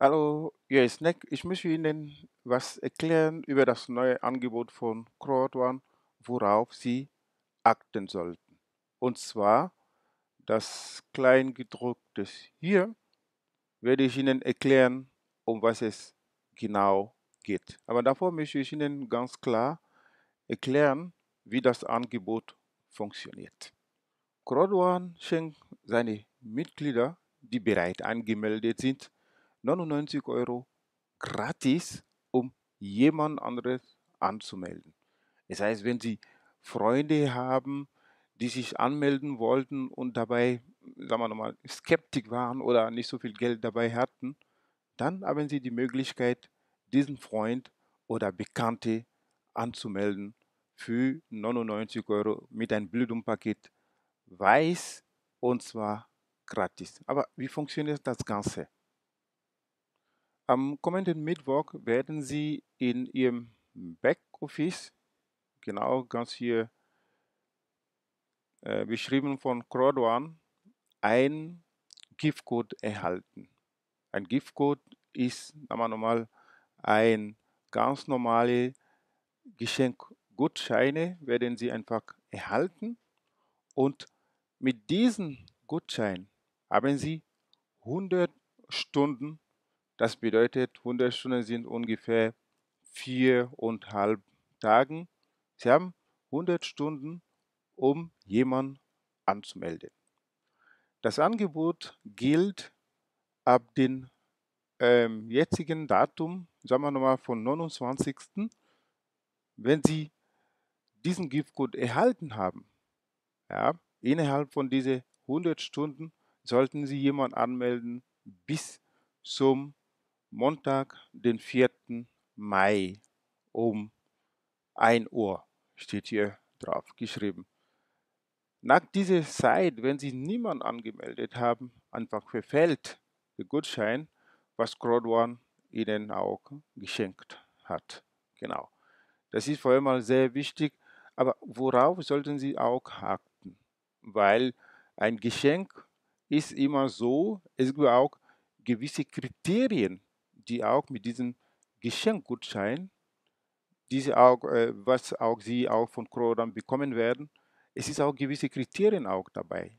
Hallo, hier ist Nick. Ich möchte Ihnen was erklären über das neue Angebot von CrowdOne, worauf Sie achten sollten. Und zwar das Kleingedruckte hier werde ich Ihnen erklären, um was es genau geht. Aber davor möchte ich Ihnen ganz klar erklären, wie das Angebot funktioniert. CrowdOne schenkt seine Mitglieder, die bereit angemeldet sind, 99 Euro gratis, um jemand anderes anzumelden. Das heißt, wenn Sie Freunde haben, die sich anmelden wollten und dabei, sagen wir nochmal, skeptisch waren oder nicht so viel Geld dabei hatten, dann haben Sie die Möglichkeit, diesen Freund oder Bekannte anzumelden für 99 Euro mit einem Bildungspaket weiß und zwar gratis. Aber wie funktioniert das Ganze? Am kommenden Mittwoch werden Sie in Ihrem Backoffice, genau ganz hier äh, beschrieben von Crodwan, ein Giftcode erhalten. Ein GIF-Code ist nochmal ein ganz normale Geschenkgutscheine werden Sie einfach erhalten und mit diesem Gutschein haben Sie 100 Stunden das bedeutet, 100 Stunden sind ungefähr viereinhalb Tagen. Sie haben 100 Stunden, um jemanden anzumelden. Das Angebot gilt ab dem ähm, jetzigen Datum, sagen wir nochmal von 29. Wenn Sie diesen Giftcode erhalten haben, ja, innerhalb von diesen 100 Stunden sollten Sie jemanden anmelden bis zum Montag, den 4. Mai um 1 Uhr steht hier drauf geschrieben. Nach dieser Zeit, wenn Sie niemand angemeldet haben, einfach verfällt der Gutschein, was Crowd Grodwan ihnen auch geschenkt hat. Genau. Das ist vor allem sehr wichtig, aber worauf sollten Sie auch achten? Weil ein Geschenk ist immer so, es gibt auch gewisse Kriterien, die auch mit diesem Geschenkgutschein, diese auch, äh, was auch sie auch von Krodan bekommen werden, es ist auch gewisse Kriterien auch dabei.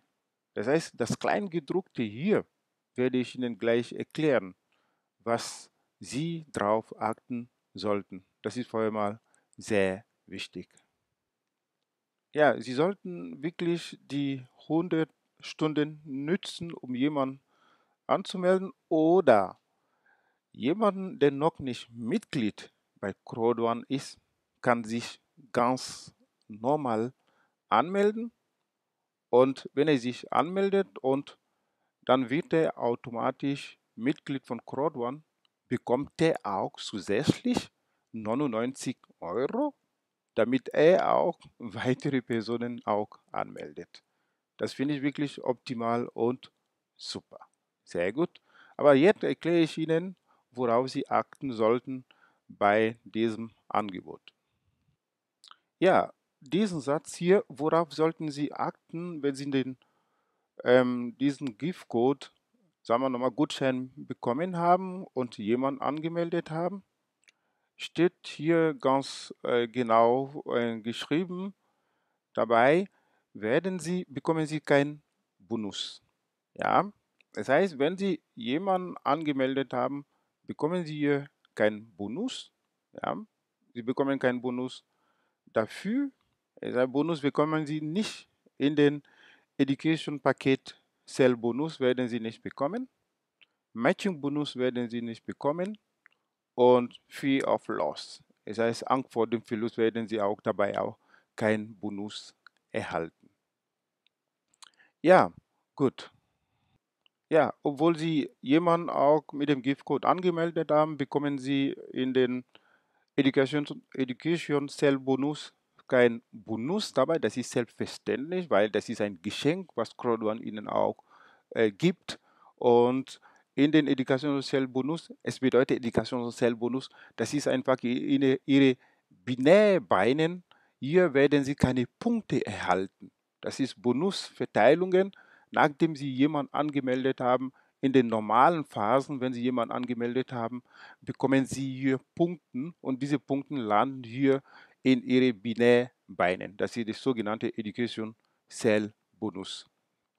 Das heißt, das Kleingedruckte hier werde ich Ihnen gleich erklären, was Sie darauf achten sollten. Das ist vorher mal sehr wichtig. Ja, Sie sollten wirklich die 100 Stunden nützen, um jemanden anzumelden oder jemanden, der noch nicht Mitglied bei Crowd CrowdOne ist, kann sich ganz normal anmelden und wenn er sich anmeldet und dann wird er automatisch Mitglied von Crowd CrowdOne, bekommt er auch zusätzlich 99 Euro, damit er auch weitere Personen auch anmeldet. Das finde ich wirklich optimal und super. Sehr gut. Aber jetzt erkläre ich Ihnen, worauf Sie achten sollten bei diesem Angebot. Ja, diesen Satz hier, worauf sollten Sie achten, wenn Sie den, ähm, diesen GIF-Code, sagen wir nochmal, Gutschein bekommen haben und jemanden angemeldet haben, steht hier ganz äh, genau äh, geschrieben. Dabei werden Sie, bekommen Sie keinen Bonus. Ja, das heißt, wenn Sie jemanden angemeldet haben, bekommen Sie keinen Bonus. Ja? Sie bekommen keinen Bonus dafür. Der Bonus bekommen Sie nicht in den Education Paket Cell Bonus werden Sie nicht bekommen. Matching Bonus werden Sie nicht bekommen. Und Fear of Loss. Das heißt, Angst vor dem Verlust werden Sie auch dabei auch keinen Bonus erhalten. Ja, gut. Ja, obwohl Sie jemanden auch mit dem GIF-Code angemeldet haben, bekommen Sie in den Education, Education Cell Bonus kein Bonus dabei. Das ist selbstverständlich, weil das ist ein Geschenk, was CrowdOne Ihnen auch äh, gibt. Und in den Education Cell Bonus, es bedeutet Education Cell Bonus, das ist einfach Ihre, ihre Binärbeinen. Hier werden Sie keine Punkte erhalten. Das ist Bonusverteilungen nachdem Sie jemanden angemeldet haben, in den normalen Phasen, wenn Sie jemanden angemeldet haben, bekommen Sie hier Punkte und diese Punkte landen hier in Ihre Binärbeinen. Das ist die sogenannte Education Cell Bonus.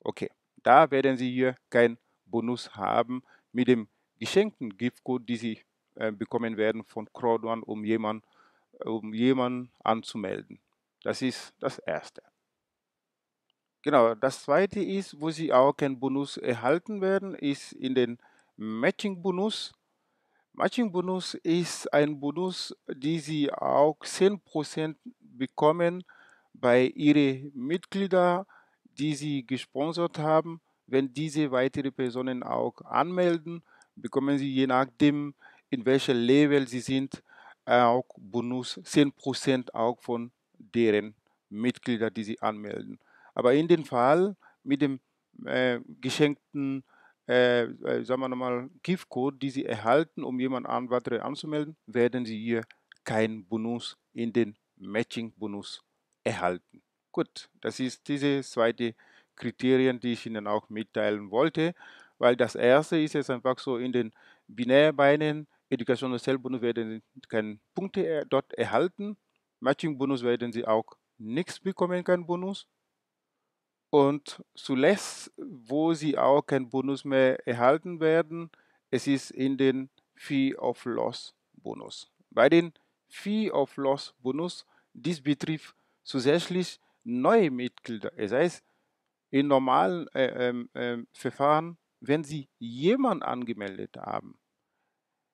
Okay, da werden Sie hier keinen Bonus haben mit dem geschenkten Giftcode, die Sie äh, bekommen werden von Crowdone, um jemanden um jemand anzumelden. Das ist das Erste. Genau, das zweite ist, wo Sie auch einen Bonus erhalten werden, ist in den Matching-Bonus. Matching-Bonus ist ein Bonus, die Sie auch 10% bekommen bei Ihren Mitgliedern, die Sie gesponsert haben. Wenn diese weitere Personen auch anmelden, bekommen Sie je nachdem, in welchem Level Sie sind, auch Bonus 10% auch von deren Mitgliedern, die Sie anmelden. Aber in dem Fall mit dem äh, geschenkten, äh, äh sagen wir nochmal, GIF-Code, die Sie erhalten, um jemand an anzumelden, werden Sie hier keinen Bonus in den Matching-Bonus erhalten. Gut, das ist diese zweite Kriterien, die ich Ihnen auch mitteilen wollte, weil das erste ist jetzt einfach so in den binärbeinen Education und Selbstbonus werden Sie keine Punkte dort erhalten. Matching-Bonus werden Sie auch nichts bekommen, kein Bonus. Und zuletzt, wo sie auch keinen Bonus mehr erhalten werden, es ist in den Fee of Loss Bonus. Bei den Fee of Loss Bonus, dies betrifft zusätzlich neue Mitglieder. Es heißt, in normalen äh, äh, Verfahren, wenn Sie jemanden angemeldet haben,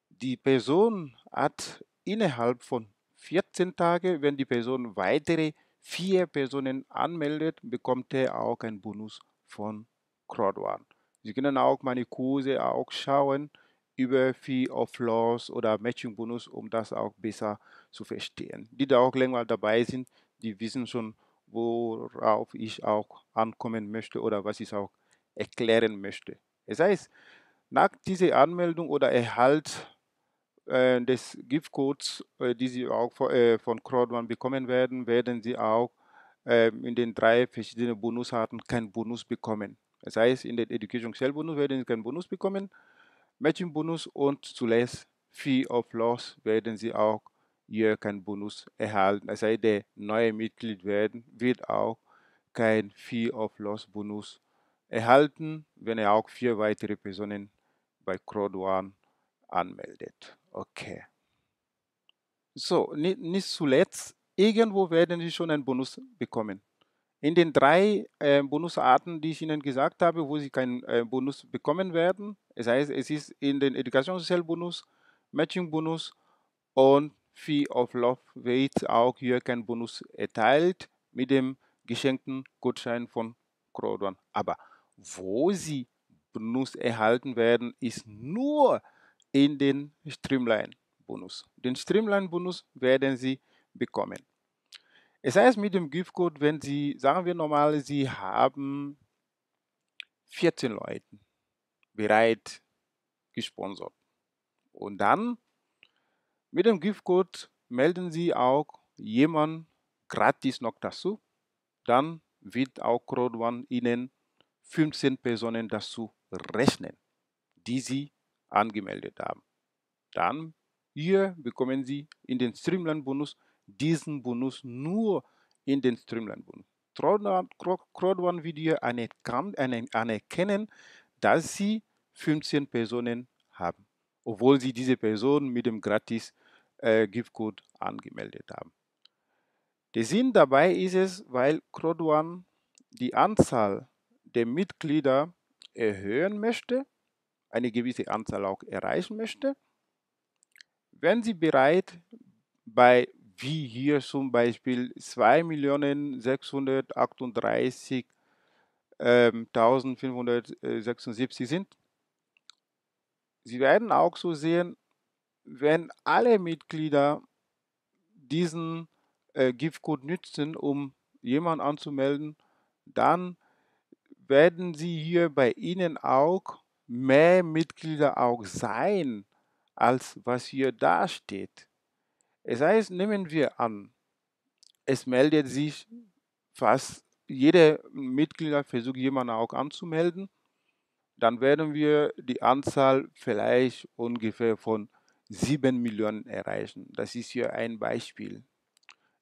die Person hat innerhalb von 14 Tagen, wenn die Person weitere vier Personen anmeldet, bekommt er auch einen Bonus von CrowdOne. Sie können auch meine Kurse auch schauen über Fee of Loss oder Matching Bonus, um das auch besser zu verstehen. Die da auch länger dabei sind, die wissen schon, worauf ich auch ankommen möchte oder was ich auch erklären möchte. Es heißt, nach dieser Anmeldung oder Erhalt äh, des Giftcodes, äh, die Sie auch äh, von Crowdman bekommen werden, werden Sie auch in den drei verschiedenen Bonusarten keinen Bonus bekommen. Das heißt, in den Education Shell Bonus werden Sie keinen Bonus bekommen, Matching Bonus und zuletzt Fee of Loss werden Sie auch hier keinen Bonus erhalten. Das heißt, der neue Mitglied werden, wird auch kein Fee of Loss Bonus erhalten, wenn er auch vier weitere Personen bei Crowd One anmeldet. Okay. So, nicht zuletzt, irgendwo werden Sie schon einen Bonus bekommen. In den drei äh, Bonusarten, die ich Ihnen gesagt habe, wo Sie keinen äh, Bonus bekommen werden, das heißt, es ist in den Education Social bonus Matching-Bonus und Fee of Love wird auch hier kein Bonus erteilt mit dem geschenkten Gutschein von Crodon. Aber wo Sie Bonus erhalten werden, ist nur in den Streamline-Bonus. Den Streamline-Bonus werden Sie bekommen. Es heißt mit dem GIF-Code, wenn Sie, sagen wir normal, Sie haben 14 Leute bereit gesponsert. Und dann mit dem GIF-Code melden Sie auch jemanden gratis noch dazu. Dann wird auch CrowdOne Ihnen 15 Personen dazu rechnen, die Sie angemeldet haben. Dann hier bekommen Sie in den Streamline-Bonus diesen Bonus nur in den Streamline-Bonus. Crowdone wird hier anerkennen, dass Sie 15 Personen haben, obwohl Sie diese Personen mit dem gratis äh, Giftcode angemeldet haben. Der Sinn dabei ist es, weil Crowdone die Anzahl der Mitglieder erhöhen möchte eine gewisse Anzahl auch erreichen möchte. Wenn Sie bereit bei wie hier zum Beispiel 2.638.576 ähm, äh, sind, Sie werden auch so sehen, wenn alle Mitglieder diesen äh, gif nutzen, um jemanden anzumelden, dann werden Sie hier bei Ihnen auch mehr Mitglieder auch sein, als was hier dasteht. Es heißt, nehmen wir an, es meldet sich fast jeder Mitglieder versucht jemanden auch anzumelden, dann werden wir die Anzahl vielleicht ungefähr von 7 Millionen erreichen. Das ist hier ein Beispiel.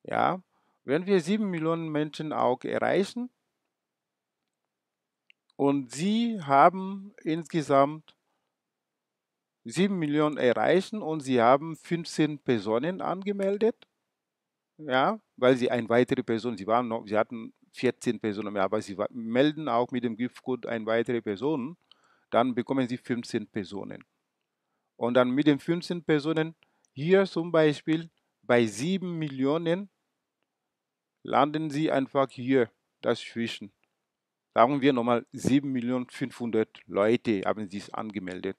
Ja, wenn wir 7 Millionen Menschen auch erreichen, und sie haben insgesamt 7 Millionen erreichen und sie haben 15 Personen angemeldet. Ja, weil sie eine weitere Person, sie waren noch, sie hatten 14 Personen mehr, aber sie melden auch mit dem Giftcode eine weitere Person, dann bekommen sie 15 Personen. Und dann mit den 15 Personen, hier zum Beispiel bei 7 Millionen, landen sie einfach hier dazwischen sagen wir nochmal 7.500.000 Leute haben sich angemeldet.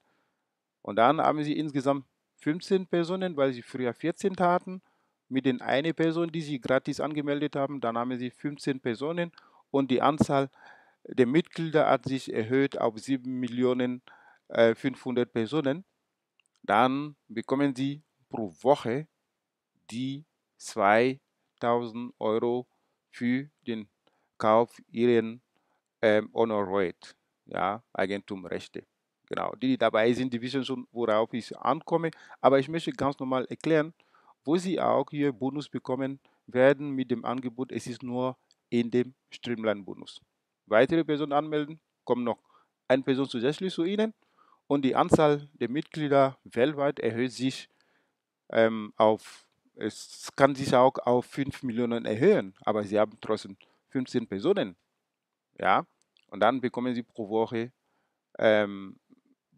Und dann haben sie insgesamt 15 Personen, weil sie früher 14 hatten, mit den eine Person, die sie gratis angemeldet haben, dann haben sie 15 Personen und die Anzahl der Mitglieder hat sich erhöht auf 7.500.000 äh, Personen. Dann bekommen sie pro Woche die 2000 Euro für den Kauf ihren ähm, Right, ja, Eigentumrechte. Genau, die, die dabei sind, die wissen schon, worauf ich ankomme. Aber ich möchte ganz normal erklären, wo sie auch hier Bonus bekommen werden mit dem Angebot. Es ist nur in dem Streamline-Bonus. Weitere Personen anmelden, kommen noch eine Person zusätzlich zu Ihnen und die Anzahl der Mitglieder weltweit erhöht sich ähm, auf, es kann sich auch auf 5 Millionen erhöhen, aber Sie haben trotzdem 15 Personen ja? Und dann bekommen sie pro Woche ähm,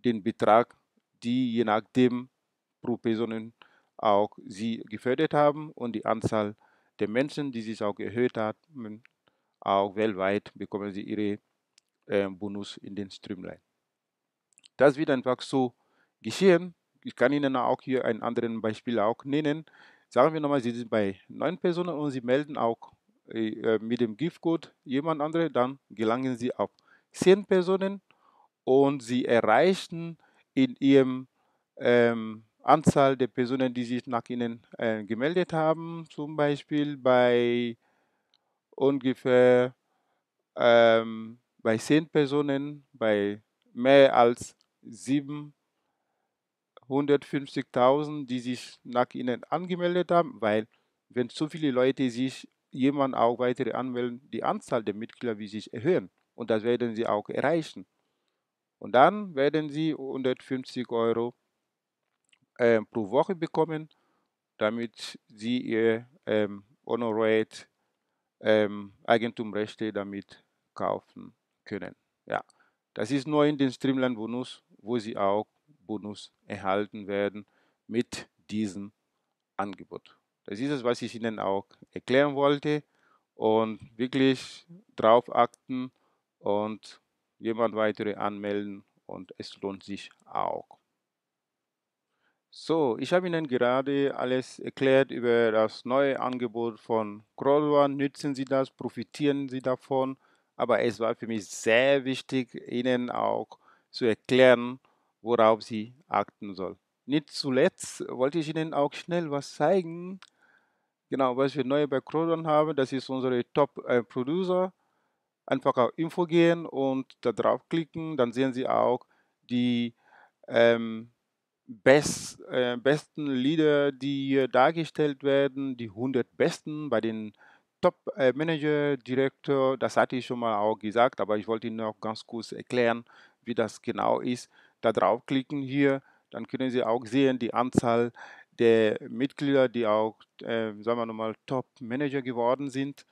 den Betrag, die je nachdem pro Personen auch sie gefördert haben und die Anzahl der Menschen, die sich auch erhöht hat, auch weltweit bekommen sie ihre äh, Bonus in den Streamline. Das wird einfach so geschehen. Ich kann Ihnen auch hier ein anderes Beispiel auch nennen. Sagen wir nochmal, Sie sind bei neun Personen und Sie melden auch äh, äh, mit dem Giftcode jemand andere, dann gelangen sie auf 10 Personen und sie erreichen in ihrem ähm, Anzahl der Personen, die sich nach ihnen äh, gemeldet haben, zum Beispiel bei ungefähr ähm, bei 10 Personen, bei mehr als 750.000, die sich nach ihnen angemeldet haben, weil wenn zu viele Leute sich jemand auch weitere anmelden, die Anzahl der Mitglieder wie sich erhöhen. Und das werden sie auch erreichen. Und dann werden sie 150 Euro äh, pro Woche bekommen, damit sie ihr ähm, Honorate ähm, Eigentumrechte damit kaufen können. Ja, das ist nur in den Streamline Bonus, wo sie auch Bonus erhalten werden mit diesem Angebot. Das ist es, was ich Ihnen auch erklären wollte. Und wirklich drauf achten und jemand weitere anmelden und es lohnt sich auch. So, ich habe Ihnen gerade alles erklärt über das neue Angebot von CrossOne. Nützen Sie das, profitieren Sie davon. Aber es war für mich sehr wichtig, Ihnen auch zu erklären, worauf Sie achten sollen. Nicht zuletzt wollte ich Ihnen auch schnell was zeigen, Genau, was wir neu bei Crodon haben, das ist unsere Top-Producer. Äh, Einfach auf Info gehen und da draufklicken, dann sehen Sie auch die ähm, best, äh, besten Lieder, die dargestellt werden, die 100 besten bei den Top-Manager, äh, Direktor, das hatte ich schon mal auch gesagt, aber ich wollte Ihnen noch ganz kurz erklären, wie das genau ist. Da draufklicken hier, dann können Sie auch sehen die Anzahl der der Mitglieder, die auch, äh, sagen wir nochmal, Top-Manager geworden sind,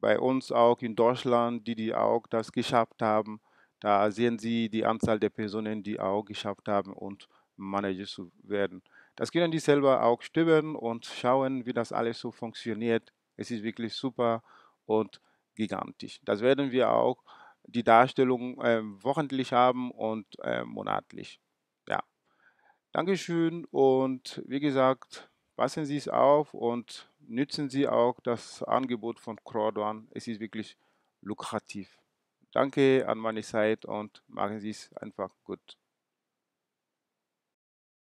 bei uns auch in Deutschland, die, die auch das geschafft haben. Da sehen Sie die Anzahl der Personen, die auch geschafft haben und Manager zu werden. Das können die selber auch stöbern und schauen, wie das alles so funktioniert. Es ist wirklich super und gigantisch. Das werden wir auch die Darstellung äh, wochentlich haben und äh, monatlich. Dankeschön und wie gesagt, passen Sie es auf und nützen Sie auch das Angebot von Cordon. Es ist wirklich lukrativ. Danke an meine Zeit und machen Sie es einfach gut.